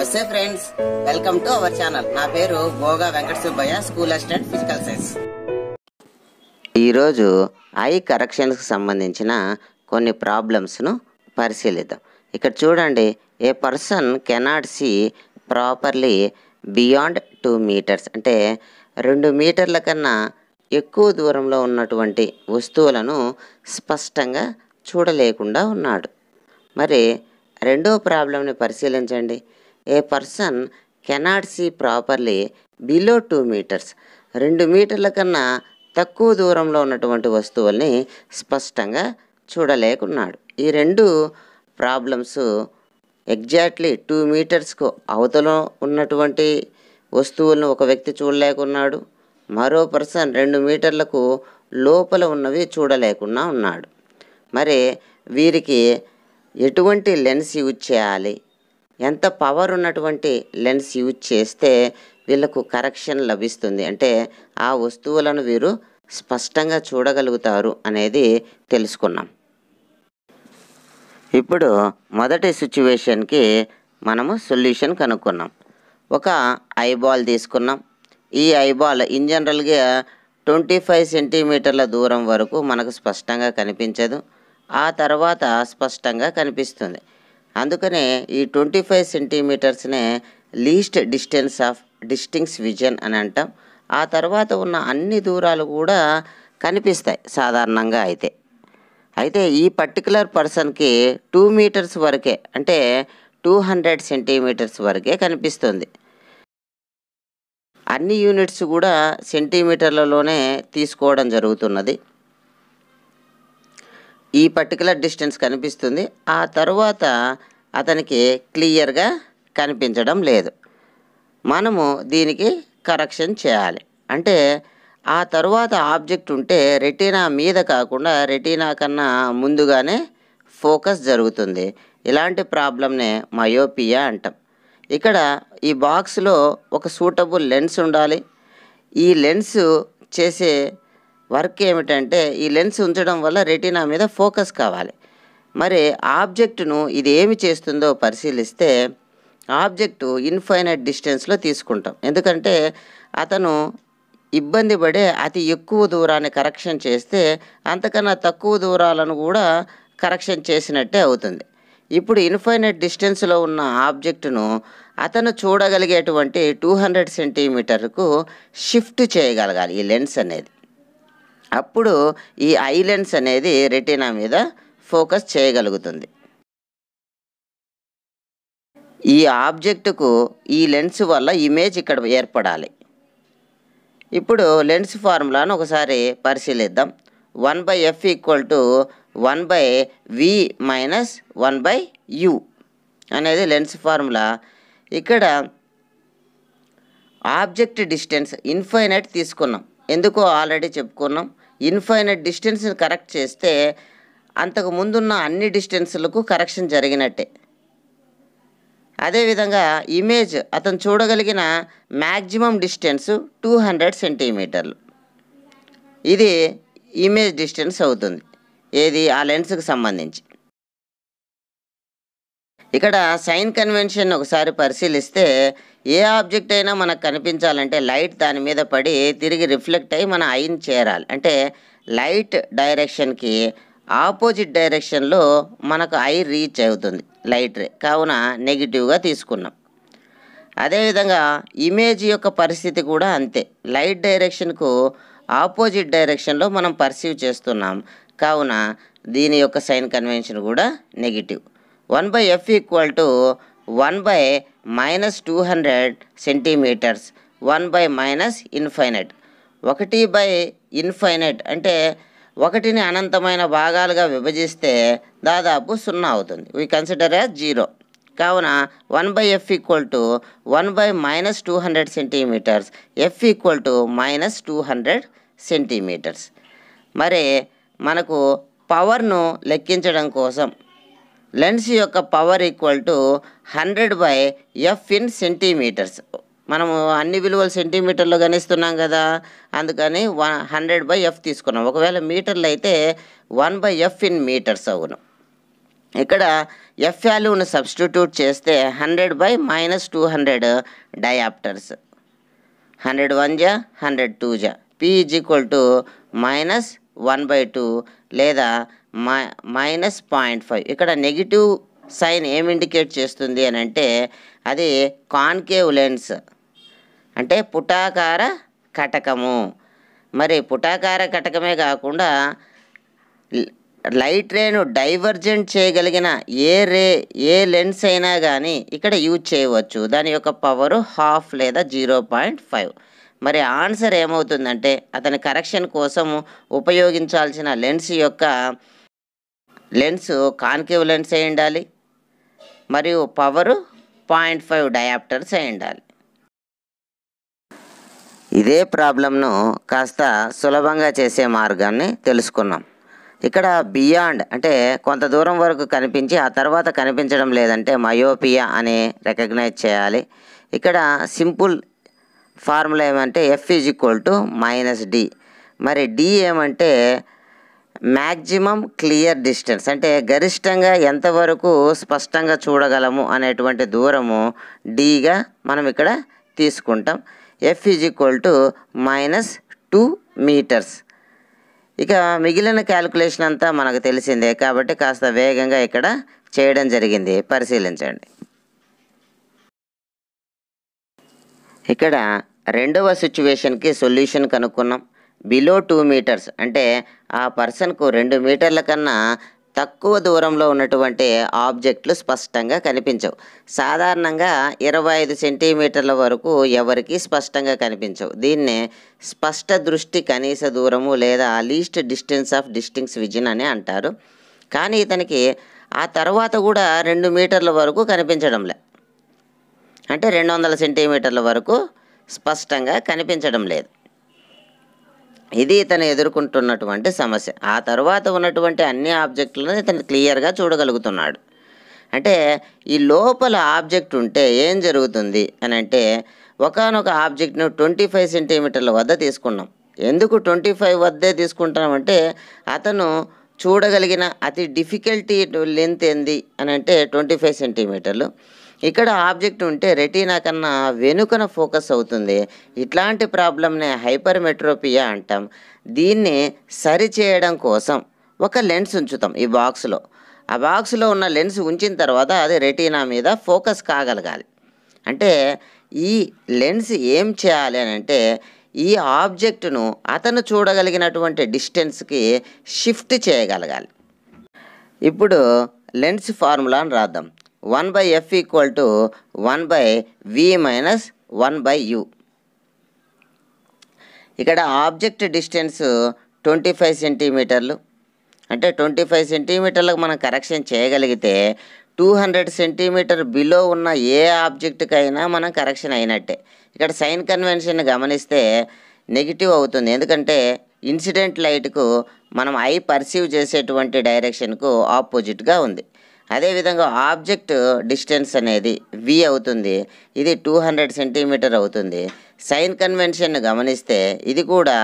నమస్తే friends welcome to our channel నా పేరు Goga Venkata Subbaiah school assistant physical science ఈరోజు ఐ కరెక్షన్స్కి సంబంధించిన కొన్ని ప్రాబ్లమ్స్ను పరిశీలిద్దాం ఇక్కడ చూడండి a person cannot see properly beyond two metres అంటే రెండు మీటర్ల కన్నా ఎక్కువ దూరంలో ఉన్నటువంటి వస్తువులను స్పష్టంగా చూడలేకుండా ఉన్నాడు మరి రెండో ప్రాబ్లంని పరిశీలించండి a person cannot see properly below two metres రెండు మీటర్ల కన్నా తక్కువ దూరంలో ఉన్నటువంటి వస్తువుల్ని స్పష్టంగా చూడలేకున్నాడు ఈ రెండు ప్రాబ్లమ్స్ ఎగ్జాక్ట్లీ టూ మీటర్స్కు అవతల ఉన్నటువంటి వస్తువులను ఒక వ్యక్తి చూడలేకున్నాడు మరో పర్సన్ రెండు మీటర్లకు లోపల ఉన్నవి చూడలేకుండా ఉన్నాడు మరి వీరికి ఎటువంటి లెన్స్ యూజ్ చేయాలి ఎంత పవర్ ఉన్నటువంటి లెన్స్ యూజ్ చేస్తే వీళ్ళకు కరెక్షన్ లభిస్తుంది అంటే ఆ వస్తువులను వీరు స్పష్టంగా చూడగలుగుతారు అనేది తెలుసుకున్నాం ఇప్పుడు మొదటి సిచ్యువేషన్కి మనము సొల్యూషన్ కనుక్కున్నాం ఒక ఐబాల్ తీసుకున్నాం ఈ ఐబాల్ ఇన్ జనరల్గా ట్వంటీ ఫైవ్ సెంటీమీటర్ల దూరం వరకు మనకు స్పష్టంగా కనిపించదు ఆ తర్వాత స్పష్టంగా కనిపిస్తుంది అందుకనే ఈ ట్వంటీ ఫైవ్ సెంటీమీటర్స్నే least distance of distinct vision అని అంటాం ఆ తర్వాత ఉన్న అన్ని దూరాలు కూడా కనిపిస్తాయి సాధారణంగా అయితే అయితే ఈ పర్టికులర్ పర్సన్కి టూ మీటర్స్ వరకే అంటే టూ హండ్రెడ్ సెంటీమీటర్స్ వరకే కనిపిస్తుంది అన్ని యూనిట్స్ కూడా సెంటీమీటర్లలోనే తీసుకోవడం జరుగుతున్నది ఈ పర్టికులర్ డిస్టెన్స్ కనిపిస్తుంది ఆ తరువాత అతనికి క్లియర్గా కనిపించడం లేదు మనము దీనికి కరెక్షన్ చేయాలి అంటే ఆ తరువాత ఆబ్జెక్ట్ ఉంటే రెటీనా మీద కాకుండా రెటీనా కన్నా ముందుగానే ఫోకస్ జరుగుతుంది ఇలాంటి ప్రాబ్లమ్నే మయోపియా అంటాం ఇక్కడ ఈ బాక్స్లో ఒక సూటబుల్ లెన్స్ ఉండాలి ఈ లెన్స్ చేసే వర్క్ ఏమిటంటే ఈ లెన్స్ ఉంచడం వల్ల రెటీనా మీద ఫోకస్ కావాలి మరి ఆబ్జెక్టును ఇది ఏమి చేస్తుందో పరిశీలిస్తే ఆబ్జెక్టు ఇన్ఫైనైట్ డిస్టెన్స్లో తీసుకుంటాం ఎందుకంటే అతను ఇబ్బంది పడే అతి ఎక్కువ దూరాన్ని కరెక్షన్ చేస్తే అంతకన్నా తక్కువ దూరాలను కూడా కరెక్షన్ చేసినట్టే అవుతుంది ఇప్పుడు ఇన్ఫైనైట్ డిస్టెన్స్లో ఉన్న ఆబ్జెక్టును అతను చూడగలిగేటువంటి టూ హండ్రెడ్ సెంటీమీటర్కు షిఫ్ట్ చేయగలగాలి ఈ లెన్స్ అనేది అప్పుడు ఈ ఐలెన్స్ అనేది రెటీనా మీద ఫోకస్ చేయగలుగుతుంది ఈ ఆబ్జెక్టుకు ఈ లెన్స్ వల్ల ఇమేజ్ ఇక్కడ ఏర్పడాలి ఇప్పుడు లెన్స్ ఫార్ములాను ఒకసారి పరిశీలిద్దాం one by f equal to one by v minus one by u అనేది లెన్స్ ఫార్ములా ఇక్కడ ఆబ్జెక్ట్ డిస్టెన్స్ ఇన్ఫైనైట్ తీసుకున్నాం ఎందుకో ఆల్రెడీ చెప్పుకున్నాం ఇన్ఫైనట్ డిస్టెన్స్ని కరెక్ట్ చేస్తే అంతకు ముందున్న అన్ని డిస్టెన్స్లకు కరెక్షన్ జరిగినట్టే అదేవిధంగా ఇమేజ్ అతను చూడగలిగిన మ్యాక్సిమం డిస్టెన్స్ టూ హండ్రెడ్ సెంటీమీటర్లు ఇది ఇమేజ్ డిస్టెన్స్ అవుతుంది ఏది ఆ లెన్స్కి సంబంధించి ఇక్కడ సైన్ కన్వెన్షన్ ఒకసారి పరిశీలిస్తే ఏ ఆబ్జెక్ట్ అయినా మనకు కనిపించాలంటే లైట్ దాని మీద పడి తిరిగి రిఫ్లెక్ట్ అయ్యి మన ఐన్ చేరాలి అంటే లైట్ డైరెక్షన్కి ఆపోజిట్ డైరెక్షన్లో మనకు ఐ రీచ్ అవుతుంది లైట్ రే కావున నెగిటివ్గా తీసుకున్నాం అదేవిధంగా ఇమేజ్ యొక్క పరిస్థితి కూడా అంతే లైట్ డైరెక్షన్కు ఆపోజిట్ డైరెక్షన్లో మనం పర్సీవ్ చేస్తున్నాం కావున దీని యొక్క సైన్ కన్వెన్షన్ కూడా negative one by f equal to one by minus two hundred centimetres one by minus infinite ఒకటి బై ఇన్ఫైనట్ అంటే ఒకటిని అనంతమైన భాగాలుగా విభజిస్తే దాదాపు సున్నా అవుతుంది వీ కన్సిడర్ యాజ్ జీరో కావున one by f equal to one by minus two hundred centimetres f equal to minus two hundred centimetres మరి మనకు పవర్ను లెక్కించడం కోసం లెన్స్ యొక్క power equal to hundred by f in centimetres మనము అన్ని విలువలు సెంటీమీటర్లు గణిస్తున్నాం కదా అందుకని వన్ హండ్రెడ్ బై ఎఫ్ తీసుకున్నాం ఒకవేళ మీటర్లు అయితే one by f in metres అవును ఇక్కడ ఎఫ్ వాల్యూను సబ్స్టిట్యూట్ చేస్తే hundred by minus two hundred dioptres hundred one జా హండ్రెడ్ టూ జా p is equal to minus one by two లేదా మైనస్ పాయింట్ ఫైవ్ ఇక్కడ నెగిటివ్ సైన్ ఏం ఇండికేట్ చేస్తుంది అని అంటే అది కాన్కేవ్ లెన్స్ అంటే పుటాకార కటకము మరి పుటాకార కటకమే కాకుండా లైట్ రేను డైవర్జెంట్ చేయగలిగిన ఏ రే ఏ లెన్స్ అయినా కానీ ఇక్కడ యూజ్ చేయవచ్చు దాని యొక్క పవరు హాఫ్ లేదా జీరో పాయింట్ ఫైవ్ మరి ఆన్సర్ ఏమవుతుందంటే అతని కరెక్షన్ కోసం ఉపయోగించాల్సిన లెన్స్ యొక్క లెన్స్ కాన్కేవ్ లెన్స్ వేయండాలి మరియు పవరు పాయింట్ ఫైవ్ డయాప్టర్స్ వేయండాలి ఇదే ప్రాబ్లంను కాస్త సులభంగా చేసే మార్గాన్ని తెలుసుకున్నాం ఇక్కడ బియాండ్ అంటే కొంత దూరం వరకు కనిపించి ఆ తర్వాత కనిపించడం లేదంటే మయోపియా అని రికగ్నైజ్ చేయాలి ఇక్కడ సింపుల్ ఫార్ములా ఏమంటే f is equal to minus d మరి డి ఏమంటే మ్యాక్సిమం క్లియర్ డిస్టెన్స్ అంటే గరిష్టంగా ఎంతవరకు స్పష్టంగా చూడగలము అనేటువంటి దూరము డీగా మనం ఇక్కడ తీసుకుంటాం f is equal to minus two metres ఇక మిగిలిన క్యాలిక్యులేషన్ అంతా మనకు తెలిసిందే కాబట్టి కాస్త వేగంగా ఇక్కడ చేయడం జరిగింది పరిశీలించండి ఇక్కడ రెండవ సిచ్యువేషన్కి సొల్యూషన్ కనుక్కున్నాం బిలో టూ మీటర్స్ అంటే ఆ పర్సన్కు రెండు మీటర్ల కన్నా తక్కువ దూరంలో ఉన్నటువంటి ఆబ్జెక్టులు స్పష్టంగా కనిపించవు సాధారణంగా ఇరవై ఐదు సెంటీమీటర్ల వరకు ఎవరికి స్పష్టంగా కనిపించవు దీన్నే స్పష్ట దృష్టి కనీస దూరము లేదా least distance of distinct vision అని అంటారు కానీ ఇతనికి ఆ తర్వాత కూడా రెండు మీటర్ల వరకు కనిపించడంలే అంటే రెండు వందల సెంటీమీటర్ల వరకు స్పష్టంగా కనిపించడం లేదు ఇది ఇతను ఎదుర్కొంటున్నటువంటి సమస్య ఆ తర్వాత ఉన్నటువంటి అన్ని ఆబ్జెక్టులను ఇతను క్లియర్గా చూడగలుగుతున్నాడు అంటే ఈ లోపల ఆబ్జెక్ట్ ఉంటే ఏం జరుగుతుంది అని అంటే ఒకనొక ఆబ్జెక్ట్ను ట్వంటీ ఫైవ్ సెంటీమీటర్ల వద్ద తీసుకున్నాం ఎందుకు ట్వంటీ ఫైవ్ వద్దే తీసుకుంటామంటే అతను చూడగలిగిన అతి డిఫికల్టీ లెంత్ ఏంది అని అంటే ట్వంటీ ఫైవ్ సెంటీమీటర్లు ఇక్కడ ఆబ్జెక్ట్ ఉంటే రెటీనా కన్నా వెనుకన ఫోకస్ అవుతుంది ఇట్లాంటి హైపర్ హైపర్మెట్రోపియా అంటాం దీన్ని సరిచేయడం కోసం ఒక లెన్స్ ఉంచుతాం ఈ బాక్స్లో ఆ బాక్స్లో ఉన్న లెన్స్ ఉంచిన తర్వాత అది రెటీనా మీద ఫోకస్ కాగలగాలి అంటే ఈ లెన్స్ ఏం చేయాలి అని అంటే ఈ ఆబ్జెక్టును అతను చూడగలిగినటువంటి డిస్టెన్స్కి షిఫ్ట్ చేయగలగాలి ఇప్పుడు లెన్స్ ఫార్ములాను రాద్దాం one by f equal to one by v minus one by u ఇక్కడ ఆబ్జెక్ట్ డిస్టెన్స్ ట్వంటీ ఫైవ్ సెంటీమీటర్లు అంటే ట్వంటీ ఫైవ్ సెంటీమీటర్లకు మనం కరెక్షన్ చేయగలిగితే టూ హండ్రెడ్ సెంటీమీటర్ బిలో ఉన్న ఏ ఆబ్జెక్ట్కైనా మనం కరెక్షన్ అయినట్టే ఇక్కడ సైన్ కన్వెన్షన్ గమనిస్తే నెగిటివ్ అవుతుంది ఎందుకంటే ఇన్సిడెంట్ లైట్కు మనం ఐ పర్సీవ్ చేసేటువంటి డైరెక్షన్కు ఆపోజిట్గా ఉంది అదేవిధంగా ఆబ్జెక్ట్ డిస్టెన్స్ అనేది వి అవుతుంది ఇది టూ హండ్రెడ్ సెంటీమీటర్ అవుతుంది సైన్ కన్వెన్షన్ గమనిస్తే ఇది కూడా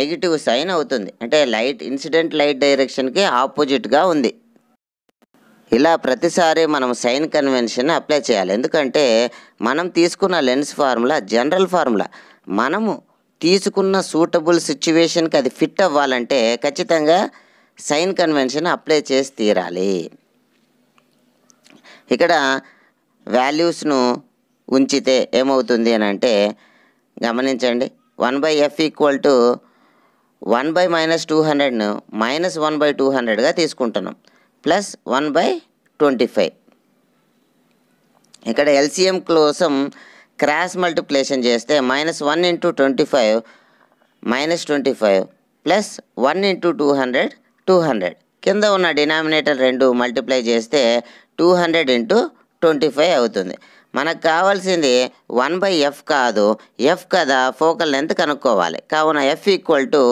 నెగిటివ్ సైన్ అవుతుంది అంటే లైట్ ఇన్సిడెంట్ లైట్ డైరెక్షన్కి ఆపోజిట్గా ఉంది ఇలా ప్రతిసారి మనం సైన్ కన్వెన్షన్ అప్లై చేయాలి ఎందుకంటే మనం తీసుకున్న లెన్స్ ఫార్ములా జనరల్ ఫార్ములా మనము తీసుకున్న సూటబుల్ సిచ్యువేషన్కి అది ఫిట్ అవ్వాలంటే ఖచ్చితంగా సైన్ కన్వెన్షన్ అప్లై చేసి తీరాలి ఇక్కడ వాల్యూస్ను ఉంచితే ఏమవుతుంది అని అంటే గమనించండి one by f equal to one by minus two హండ్రెడ్ను మైనస్ వన్ బై టూ హండ్రెడ్గా తీసుకుంటున్నాం plus one by twenty five ఇక్కడ ఎల్సిఎం కోసం క్రాస్ మల్టిప్లేషన్ చేస్తే minus one into twenty five minus twenty five plus one into two hundred two hundred కింద ఉన్న denominator రెండు multiply చేస్తే two hundred into twenty five అవుతుంది మనకు కావాల్సింది వన్ బై ఎఫ్ కాదు ఎఫ్ కదా ఫోకల్ లెంత్ కనుక్కోవాలి కావున ఎఫ్ ఈక్వల్ టు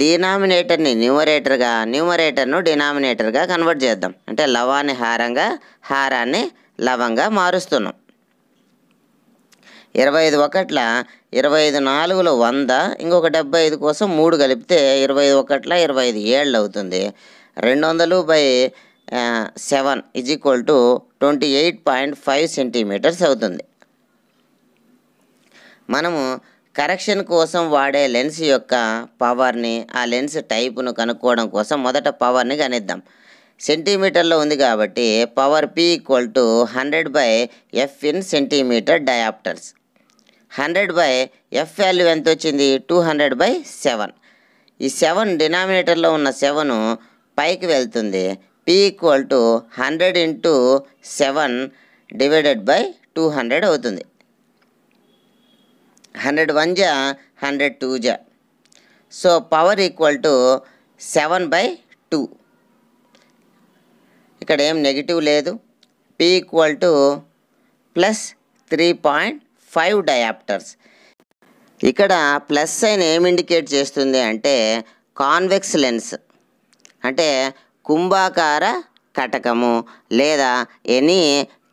డినామినేటర్ని న్యూమరేటర్గా న్యూమరేటర్ను డినామినేటర్గా కన్వర్ట్ చేద్దాం అంటే లవాన్ని హారంగా హారాన్ని లవంగా మారుస్తున్నాం ఇరవై ఐదు ఒకట్ల ఇరవై ఐదు నాలుగులో వంద ఇంకొక డెబ్బై ఐదు కోసం మూడు కలిపితే ఇరవై ఐదు ఒకట్ల ఇరవై ఐదు ఏళ్ళు అవుతుంది రెండు వందలు by seven is equal to twenty eight point five centimetres అవుతుంది మనము కరెక్షన్ కోసం వాడే లెన్స్ యొక్క పవర్ని ఆ లెన్స్ టైప్ను కనుక్కోవడం కోసం మొదట పవర్ని గణిద్దాం సెంటీమీటర్లో ఉంది కాబట్టి power p equal to hundred by f in centimetre dioptres hundred by f value ఎంత వచ్చింది టూ హండ్రెడ్ బై సెవెన్ ఈ సెవెన్ డినామినేటర్లో ఉన్న సెవెను పైకి వెళ్తుంది p equal to hundred into seven divided by two hundred అవుతుంది హండ్రెడ్ వన్ జా hundred two జా so power equal to seven by two ఇక్కడ ఏం నెగిటివ్ లేదు p equal to plus three point five dioptres ఇక్కడ plus sign ఏం indicate చేస్తుంది అంటే కాన్వెక్స్ లెన్స్ అంటే కుంభాకార కటకము లేదా ఎనీ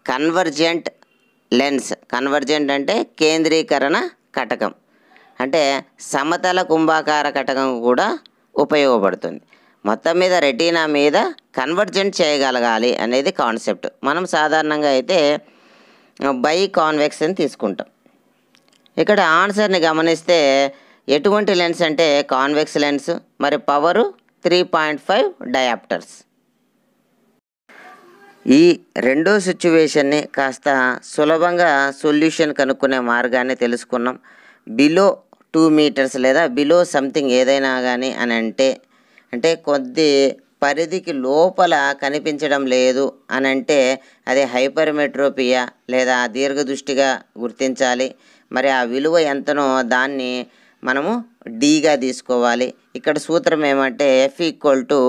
కన్వర్జెంట్ లెన్స్ కన్వర్జెంట్ అంటే కేంద్రీకరణ కటకం అంటే సమతల కుంభాకార కటకం కూడా ఉపయోగపడుతుంది మొత్తం మీద రెటీనా మీద కన్వర్జెంట్ చేయగలగాలి అనేది కాన్సెప్ట్ మనం సాధారణంగా అయితే బై కాన్వెక్స్ అని తీసుకుంటాం ఇక్కడ ఆన్సర్ని గమనిస్తే ఎటువంటి లెన్స్ అంటే కాన్వెక్స్ లెన్స్ మరి power three point five dioptres ఈ రెండో సిచ్యువేషన్ని కాస్త సులభంగా సొల్యూషన్ కనుక్కునే మార్గాన్ని తెలుసుకున్నాం బిలో టూ మీటర్స్ లేదా బిలో సంథింగ్ ఏదైనా కానీ అని అంటే అంటే కొద్ది పరిధికి లోపల కనిపించడం లేదు అని అంటే అది హైపర్మెట్రోపియా లేదా దీర్ఘదృష్టిగా గుర్తించాలి మరి ఆ విలువ ఎంతనో దాన్ని మనము డీగా తీసుకోవాలి ఇక్కడ సూత్రం ఏమంటే f equal to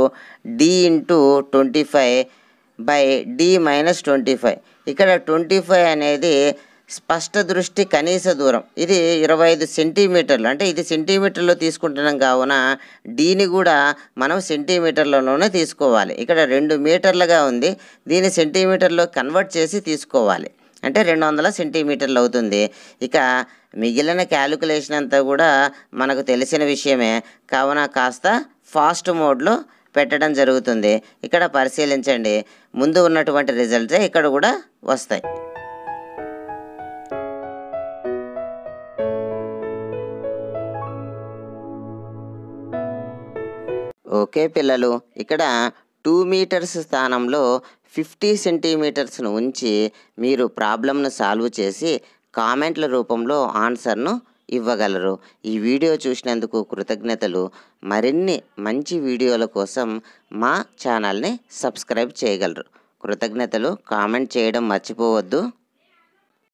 d into twenty five by d minus twenty five ఇక్కడ ట్వంటీ ఫైవ్ అనేది స్పష్ట దృష్టి కనీస దూరం ఇది ఇరవై ఐదు సెంటీమీటర్లు అంటే ఇది సెంటీమీటర్లో తీసుకుంటున్నాం కావున డీని కూడా మనం సెంటీమీటర్లలోనే తీసుకోవాలి ఇక్కడ రెండు మీటర్లుగా ఉంది దీన్ని సెంటీమీటర్లో కన్వర్ట్ చేసి తీసుకోవాలి అంటే రెండు వందల సెంటీమీటర్లు అవుతుంది ఇక మిగిలిన క్యాలిక్యులేషన్ అంతా కూడా మనకు తెలిసిన విషయమే కావున కాస్త ఫాస్ట్ మోడ్లో పెట్టడం జరుగుతుంది ఇక్కడ పరిశీలించండి ముందు ఉన్నటువంటి రిజల్ట్సే ఇక్కడ కూడా వస్తాయి ఓకే పిల్లలు ఇక్కడ టూ మీటర్స్ స్థానంలో ఫిఫ్టీ సెంటీమీటర్స్ను ఉంచి మీరు ప్రాబ్లంను సాల్వ్ చేసి కామెంట్ల రూపంలో ఆన్సర్ను ఇవ్వగలరు ఈ వీడియో చూసినందుకు కృతజ్ఞతలు మరిన్ని మంచి వీడియోల కోసం మా ఛానల్ని సబ్స్క్రైబ్ చేయగలరు కృతజ్ఞతలు కామెంట్ చేయడం మర్చిపోవద్దు